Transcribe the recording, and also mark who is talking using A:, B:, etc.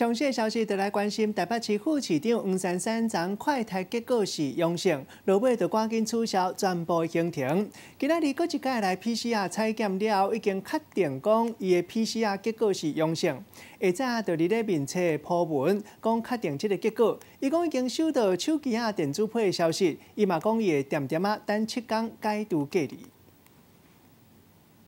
A: 详细消息，得来关心台北市副市长黄珊珊，查快筛结果是阳性，落尾就赶紧取消全部行程。今日哩，一过来 PCR 采检了，后，已经确定讲伊的 PCR 结果是阳性，下则就伫咧面测破门讲确定这个结果，伊讲已经收到手机啊电子批的消息，伊嘛讲伊会点点啊等七天解除隔离。